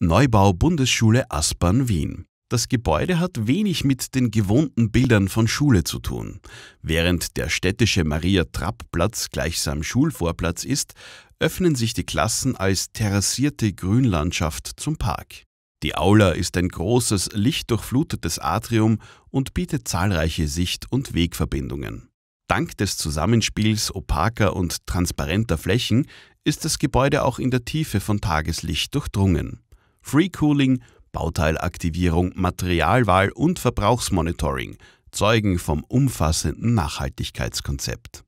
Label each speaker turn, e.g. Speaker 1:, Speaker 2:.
Speaker 1: Neubau Bundesschule Aspern Wien. Das Gebäude hat wenig mit den gewohnten Bildern von Schule zu tun. Während der städtische Maria-Trapp-Platz gleichsam Schulvorplatz ist, öffnen sich die Klassen als terrassierte Grünlandschaft zum Park. Die Aula ist ein großes, lichtdurchflutetes Atrium und bietet zahlreiche Sicht- und Wegverbindungen. Dank des Zusammenspiels opaker und transparenter Flächen ist das Gebäude auch in der Tiefe von Tageslicht durchdrungen. Free Cooling, Bauteilaktivierung, Materialwahl und Verbrauchsmonitoring zeugen vom umfassenden Nachhaltigkeitskonzept